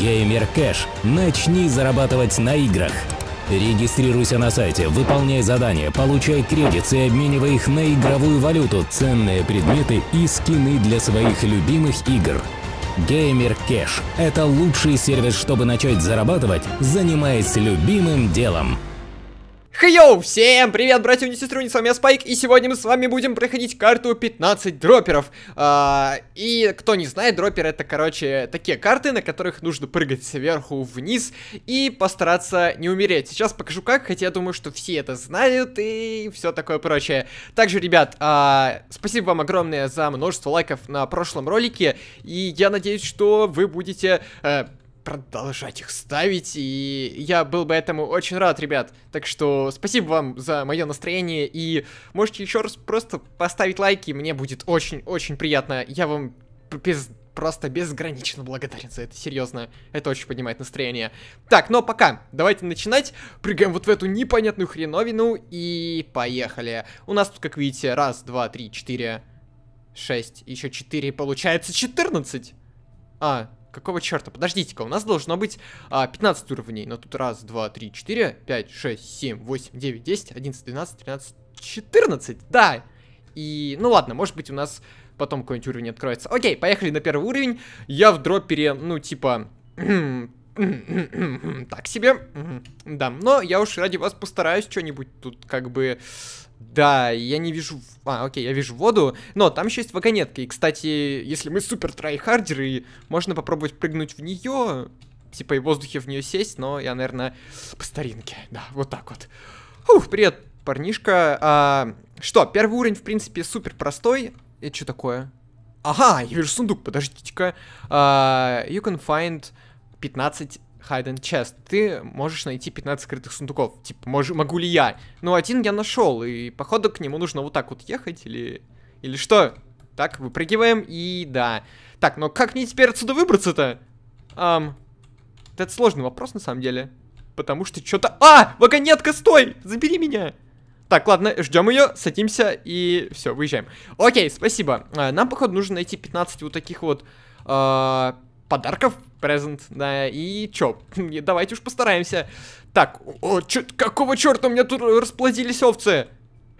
Геймер Кэш. Начни зарабатывать на играх. Регистрируйся на сайте, выполняй задания, получай кредиты и обменивай их на игровую валюту, ценные предметы и скины для своих любимых игр. Gamer Cash – это лучший сервис, чтобы начать зарабатывать, занимаясь любимым делом. Хейоу, всем привет, братья и сестры, с вами я Спайк, и сегодня мы с вами будем проходить карту 15 дроперов. А, и кто не знает, дроппер это, короче, такие карты, на которых нужно прыгать сверху вниз и постараться не умереть. Сейчас покажу как, хотя я думаю, что все это знают и все такое прочее. Также, ребят, а, спасибо вам огромное за множество лайков на прошлом ролике, и я надеюсь, что вы будете... А, продолжать их ставить, и я был бы этому очень рад, ребят. Так что спасибо вам за мое настроение, и можете еще раз просто поставить лайки, мне будет очень-очень приятно. Я вам без просто безгранично благодарен за это, серьезно. Это очень поднимает настроение. Так, но ну а пока, давайте начинать. Прыгаем вот в эту непонятную хреновину и поехали. У нас тут, как видите, раз, два, три, четыре, шесть, еще четыре, получается четырнадцать. А, Какого черта? Подождите-ка, у нас должно быть а, 15 уровней. Но тут раз, два, три, четыре, пять, шесть, семь, восемь, девять, десять, одиннадцать, двенадцать, тринадцать, четырнадцать. Да! И, ну ладно, может быть у нас потом какой-нибудь уровень откроется. Окей, поехали на первый уровень. Я в дропере, ну типа... так себе. да, но я уж ради вас постараюсь что-нибудь тут как бы... Да, я не вижу а, окей, я вижу воду. Но там еще есть вагонетка. И, кстати, если мы супер трайхардеры, можно попробовать прыгнуть в нее, типа и в воздухе в нее сесть, но я, наверное, по старинке. Да, вот так вот. Ух, привет, парнишка. А, что, первый уровень, в принципе, супер простой. Это что такое? Ага, я вижу сундук, подождите-ка. Uh, you can find 15 hide and chest, ты можешь найти 15 скрытых сундуков. Типа, мож, могу ли я? Ну, один я нашел, и походу к нему нужно вот так вот ехать, или... Или что? Так, выпрыгиваем, и да. Так, но как мне теперь отсюда выбраться-то? Um, это сложный вопрос, на самом деле. Потому что что-то... А! Вагонетка, стой! Забери меня! Так, ладно, ждем ее, садимся и все, выезжаем. Окей, спасибо. А, нам, походу, нужно найти 15 вот таких вот э, подарков, презент, да, и чё, давайте уж постараемся. Так, о, чё, какого черта у меня тут расплодились овцы?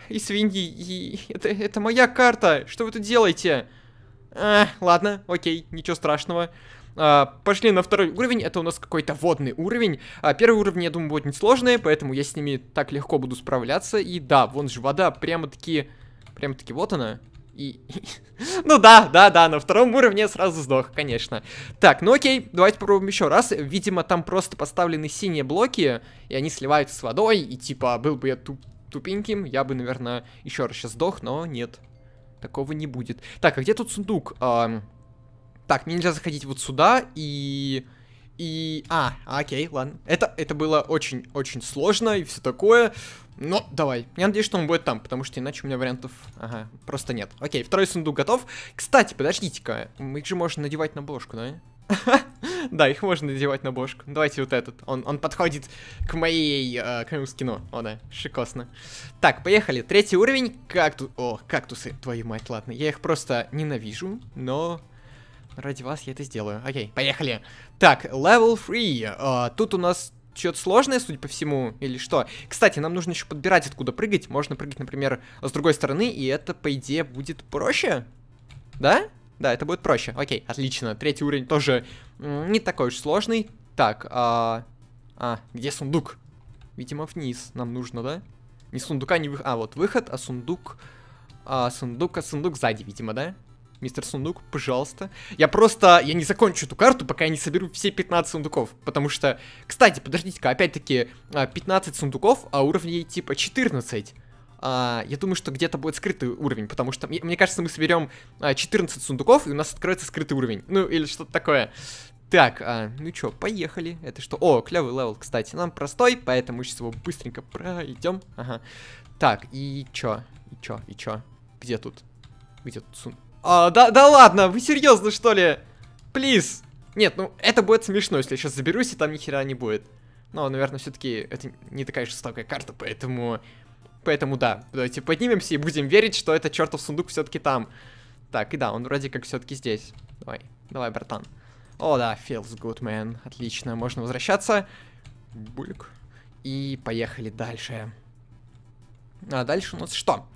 И свиньи, и это, это моя карта, что вы тут делаете? А, ладно, окей, ничего страшного. А, пошли на второй уровень, это у нас какой-то водный уровень. А, первый уровень, я думаю, будет несложный, поэтому я с ними так легко буду справляться. И да, вон же вода, прямо-таки... Прямо-таки вот она и... ну да, да, да, на втором уровне сразу сдох, конечно. Так, ну окей, давайте попробуем еще раз. Видимо, там просто поставлены синие блоки, и они сливаются с водой, и типа, был бы я туп тупеньким, я бы, наверное, еще раз сейчас сдох, но нет. Такого не будет. Так, а где тут сундук? А, так, мне нельзя заходить вот сюда, и... И... А, а окей, ладно. Это, это было очень-очень сложно и все такое. Ну, давай. Я надеюсь, что он будет там, потому что иначе у меня вариантов, ага, просто нет. Окей, второй сундук готов. Кстати, подождите-ка, их же можно надевать на бошку, да? Да, их можно надевать на бошку. Давайте вот этот. Он, он подходит к моей, э, к моему скину. О, да, шикосно. Так, поехали. Третий уровень. Кактус. О, кактусы. Твою мать, ладно. Я их просто ненавижу, но ради вас я это сделаю. Окей, поехали. Так, level 3. А, тут у нас что-то сложное, судя по всему, или что. Кстати, нам нужно еще подбирать, откуда прыгать. Можно прыгать, например, с другой стороны, и это, по идее, будет проще. Да? Да, это будет проще. Окей, отлично. Третий уровень тоже не такой уж сложный. Так, а... А, где сундук? Видимо, вниз нам нужно, да? Не сундука, не выход. А, вот выход, а сундук... А, сундук, а сундук сзади, видимо, да? Мистер Сундук, пожалуйста. Я просто, я не закончу эту карту, пока я не соберу все 15 сундуков. Потому что, кстати, подождите-ка, опять-таки, 15 а, сундуков, а уровней типа 14. А, я думаю, что где-то будет скрытый уровень, потому что, мне, мне кажется, мы соберем 14 а, сундуков, и у нас откроется скрытый уровень. Ну, или что-то такое. Так, а, ну чё, поехали. Это что? О, клевый левел, кстати. Нам простой, поэтому сейчас его быстренько пройдем. Ага. Так, и чё? И чё? И чё? Где тут? Где тут сундук? А, да, да ладно, вы серьезно что ли? Плиз. Нет, ну это будет смешно, если я сейчас заберусь, и там ни хера не будет. Но, наверное, все-таки это не такая жестокая карта, поэтому... Поэтому да, давайте поднимемся и будем верить, что этот чертов сундук все-таки там. Так, и да, он вроде как все-таки здесь. Давай, давай, братан. О, да, feels good, man. Отлично, можно возвращаться. Бульк. И поехали дальше. А дальше у нас что?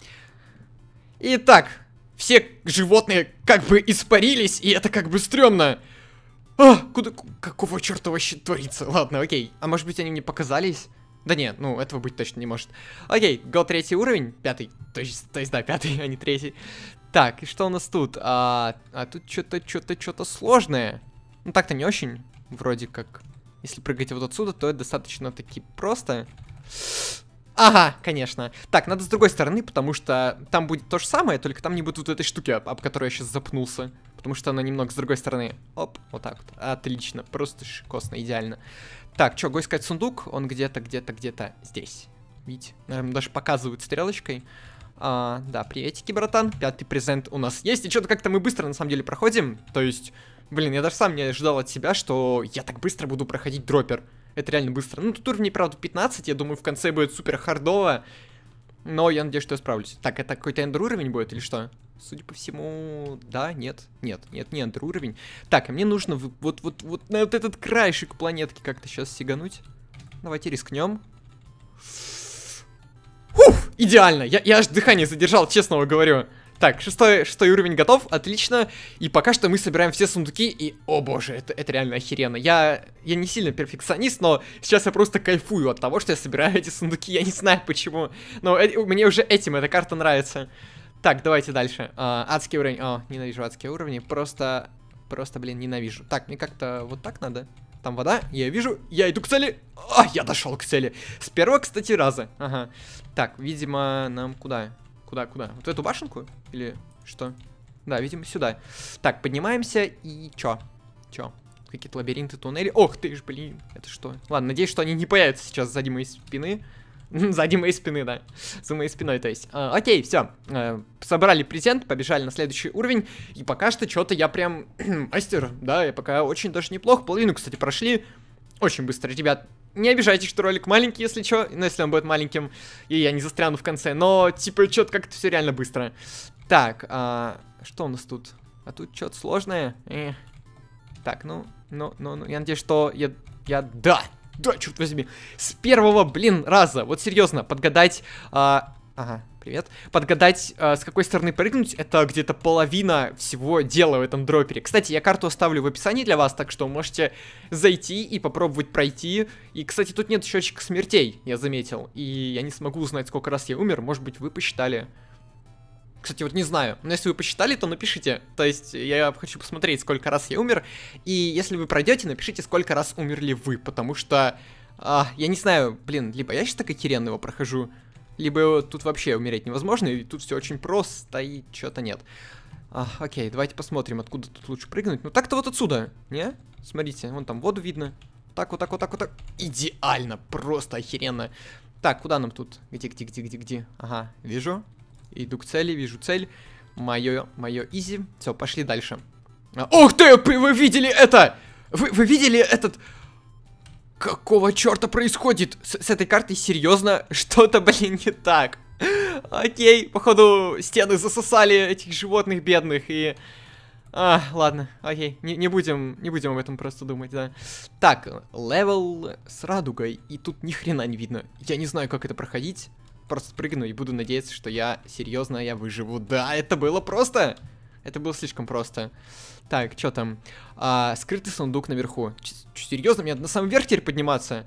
Итак, все животные как бы испарились, и это как бы стрёмно. А, куда, какого черта вообще творится? Ладно, окей. А может быть они мне показались? Да нет, ну этого быть точно не может. Окей, гол третий уровень, пятый, то есть, то есть да, пятый, а не третий. Так, и что у нас тут? А, а тут что-то, что-то, что-то сложное. Ну так-то не очень, вроде как. Если прыгать вот отсюда, то это достаточно таки просто. Ага, конечно. Так, надо с другой стороны, потому что там будет то же самое, только там не будет вот этой штуки, об, которой я сейчас запнулся. Потому что она немного с другой стороны. Оп, вот так вот. Отлично, просто шикосно, идеально. Так, что, го искать сундук? Он где-то, где-то, где-то здесь. Видите? Наверное, даже показывают стрелочкой. А, да, приветики, братан. Пятый презент у нас есть. И что-то как-то мы быстро, на самом деле, проходим. То есть, блин, я даже сам не ожидал от себя, что я так быстро буду проходить дропер. Это реально быстро. Ну, тут уровней, правда, 15. Я думаю, в конце будет супер хардово. Но я надеюсь, что я справлюсь. Так, это какой-то эндер уровень будет или что? Судя по всему, да, нет, нет, нет, не эндер уровень. Так, а мне нужно вот, вот, вот на вот этот краешек планетки как-то сейчас сигануть. Давайте рискнем. Уф, идеально, я, я аж дыхание задержал, честно говорю. Так, шестой, шестой уровень готов, отлично. И пока что мы собираем все сундуки, и, о боже, это, это реально охеренно. Я, я не сильно перфекционист, но сейчас я просто кайфую от того, что я собираю эти сундуки, я не знаю почему. Но э, мне уже этим эта карта нравится. Так, давайте дальше. А, адский уровень, о, ненавижу адские уровни, просто, просто, блин, ненавижу. Так, мне как-то вот так надо. Там вода, я вижу, я иду к цели. А, я дошел к цели. С первого, кстати, раза. Ага. Так, видимо, нам куда? Куда, куда? Вот в эту башенку? Или что? Да, видимо, сюда. Так, поднимаемся и чё? Чё? Какие-то лабиринты, туннели. Ох ты ж, блин, это что? Ладно, надеюсь, что они не появятся сейчас сзади моей спины. Сзади моей спины, да. За моей спиной, то есть. А, окей, все. А, э, собрали презент, побежали на следующий уровень. И пока что что-то я прям мастер, да, я пока очень даже неплохо. Половину, кстати, прошли. Очень быстро, ребят. Не обижайтесь, что ролик маленький, если что. Но ну, если он будет маленьким, и я не застряну в конце. Но, типа, что-то как-то все реально быстро. Так, а, что у нас тут? А тут что-то сложное. Эх. Так, ну, ну, ну, ну, я надеюсь, что я, я, да, да, черт возьми, с первого, блин, раза, вот серьезно, подгадать а, Ага, привет. Подгадать, э, с какой стороны прыгнуть, это где-то половина всего дела в этом дропере. Кстати, я карту оставлю в описании для вас, так что можете зайти и попробовать пройти. И, кстати, тут нет счетчика смертей, я заметил. И я не смогу узнать, сколько раз я умер, может быть, вы посчитали. Кстати, вот не знаю, но если вы посчитали, то напишите. То есть я хочу посмотреть, сколько раз я умер. И если вы пройдете, напишите, сколько раз умерли вы, потому что... А, я не знаю, блин, либо я сейчас так охеренно его прохожу, либо тут вообще умереть невозможно, и тут все очень просто, и что-то нет. А, окей, давайте посмотрим, откуда тут лучше прыгнуть. Ну так-то вот отсюда, не? Смотрите, вон там воду видно. Так вот, так вот, так вот, так. Идеально, просто охеренно. Так, куда нам тут? Где, где, где, где, где? Ага, вижу. Иду к цели, вижу цель. Мое, мое изи. Все, пошли дальше. А, ох ты, вы видели это? Вы, вы видели этот Какого черта происходит? С, с этой картой серьезно? Что-то, блин, не так. Окей, походу стены засосали этих животных бедных и... А, ладно, окей, не, не будем, не будем об этом просто думать, да. Так, левел с радугой, и тут ни хрена не видно. Я не знаю, как это проходить. Просто прыгну и буду надеяться, что я серьезно, я выживу. Да, это было просто. Это было слишком просто. Так, что там? А, скрытый сундук наверху. Ч серьезно, мне надо на самом верх теперь подниматься?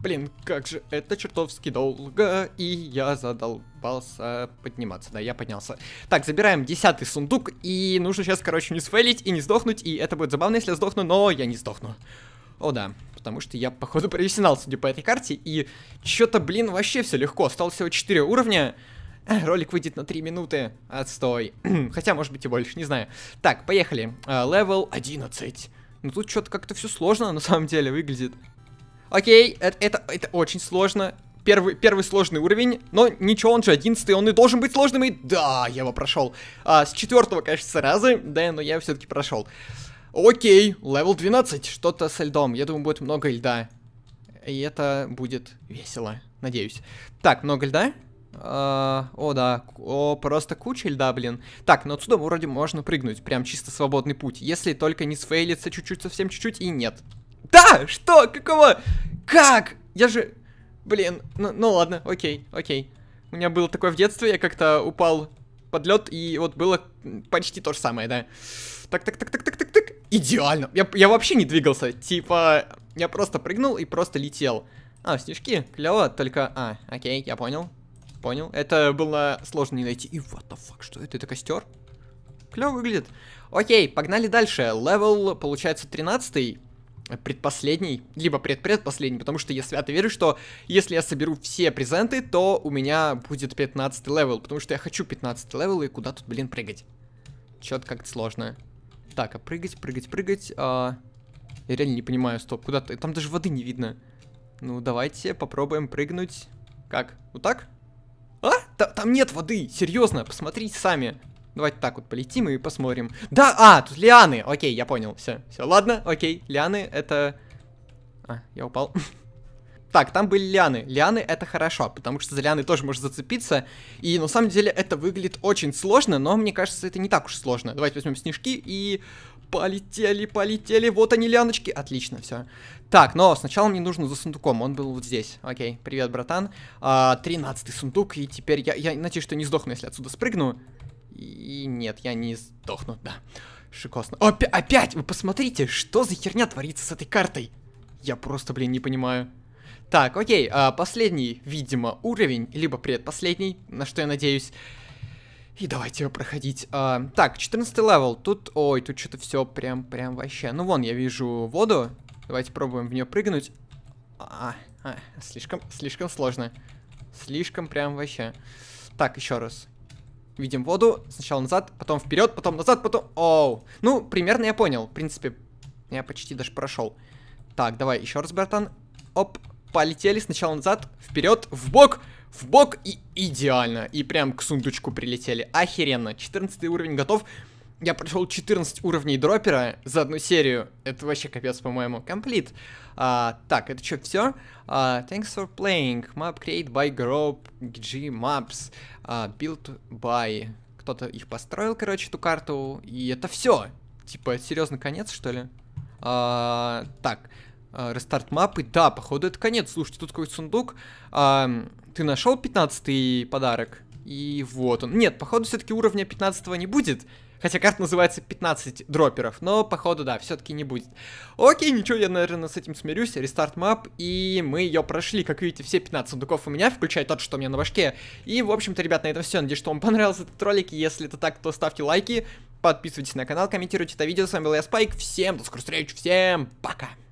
Блин, как же это чертовски долго, и я задолбался подниматься. Да, я поднялся. Так, забираем десятый сундук, и нужно сейчас, короче, не сфейлить и не сдохнуть, и это будет забавно, если я сдохну, но я не сдохну. О да, потому что я, походу, профессионал, судя по этой карте, и что то блин, вообще все легко. Осталось всего 4 уровня, Ролик выйдет на 3 минуты. Отстой. Хотя, может быть, и больше, не знаю. Так, поехали. А, левел uh, 11. Ну тут что-то как-то все сложно, на самом деле, выглядит. Окей, это, это, это очень сложно. Первый, первый сложный уровень, но ничего, он же 11 он и должен быть сложным, и да, я его прошел. А, с четвертого, кажется раза, да, но я все-таки прошел. Окей, левел 12, что-то со льдом, я думаю, будет много льда. И это будет весело, надеюсь. Так, много льда, а, о, да. О, просто куча льда, блин. Так, но ну отсюда вроде можно прыгнуть. Прям чисто свободный путь. Если только не сфейлиться чуть-чуть, совсем чуть-чуть, и нет. Да! Что? Какого? Как? Я же... Блин, ну, ну ладно, окей, окей. У меня было такое в детстве, я как-то упал под лед, и вот было почти то же самое, да. Так, так, так, так, так, так, так. Идеально. Я, я вообще не двигался. Типа, я просто прыгнул и просто летел. А, снежки, клево, только... А, окей, я понял. Понял. Это было сложно не найти. И what the fuck, что это? Это костер? Клево выглядит. Окей, погнали дальше. Левел, получается, 13 э, предпоследний, либо предпредпоследний, потому что я свято верю, что если я соберу все презенты, то у меня будет 15 левел, потому что я хочу 15 левел, и куда тут, блин, прыгать? Чё-то как-то сложно. Так, а прыгать, прыгать, прыгать, а... Я реально не понимаю, стоп, куда то Там даже воды не видно. Ну, давайте попробуем прыгнуть. Как? Вот так? А? Т там нет воды, серьезно, посмотрите сами. Давайте так вот полетим и посмотрим. Да, а, тут лианы. Окей, я понял, все, все, ладно, окей. Лианы это... А, я упал. Так, там были лианы. Лианы это хорошо, потому что за лианы тоже можно зацепиться. И на самом деле это выглядит очень сложно, но мне кажется, это не так уж сложно. Давайте возьмем снежки и Полетели, полетели. Вот они, ляночки. Отлично, все. Так, но сначала мне нужно за сундуком. Он был вот здесь. Окей, привет, братан. А, тринадцатый а, сундук. И теперь я, я надеюсь, что не сдохну, если отсюда спрыгну. И нет, я не сдохну, да. Шикосно. Опя опять! Вы посмотрите, что за херня творится с этой картой? Я просто, блин, не понимаю. Так, окей, а, последний, видимо, уровень, либо предпоследний, на что я надеюсь. И давайте его проходить. А, так, 14 левел. Тут, ой, тут что-то все прям, прям вообще. Ну, вон, я вижу воду. Давайте пробуем в нее прыгнуть. А, а, слишком, слишком сложно. Слишком прям вообще. Так, еще раз. Видим воду. Сначала назад, потом вперед, потом назад, потом... Оу. Ну, примерно я понял. В принципе, я почти даже прошел. Так, давай еще раз, братан. Оп, полетели. Сначала назад, вперед, в бок в бок и идеально. И прям к сундучку прилетели. Охеренно. 14 уровень готов. Я прошел 14 уровней дропера за одну серию. Это вообще капец, по-моему. Комплит. А, так, это что, все? А, thanks for playing. Map create by Group G Maps. А, built by... Кто-то их построил, короче, эту карту. И это все. Типа, серьезно, конец, что ли? А, так, э, рестарт мапы. Да, походу, это конец. Слушайте, тут какой-то сундук. А, ты нашел 15 подарок? И вот он. Нет, походу все-таки уровня 15 не будет. Хотя карта называется 15 дропперов. но походу да, все-таки не будет. Окей, ничего, я, наверное, с этим смирюсь. Рестарт мап, и мы ее прошли. Как видите, все 15 сундуков у меня, включая тот, что у меня на башке. И, в общем-то, ребят, на этом все. Надеюсь, что вам понравился этот ролик. Если это так, то ставьте лайки, подписывайтесь на канал, комментируйте это видео. С вами был я, Спайк. Всем до скорых встреч, всем пока!